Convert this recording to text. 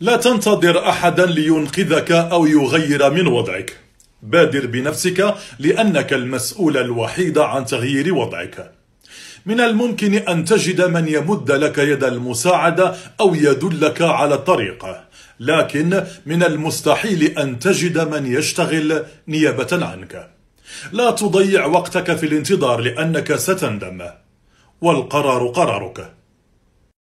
لا تنتظر أحدا لينقذك أو يغير من وضعك بادر بنفسك لأنك المسؤول الوحيد عن تغيير وضعك من الممكن أن تجد من يمد لك يد المساعدة أو يدلك على الطريقة لكن من المستحيل أن تجد من يشتغل نيابة عنك لا تضيع وقتك في الانتظار لأنك ستندم والقرار قرارك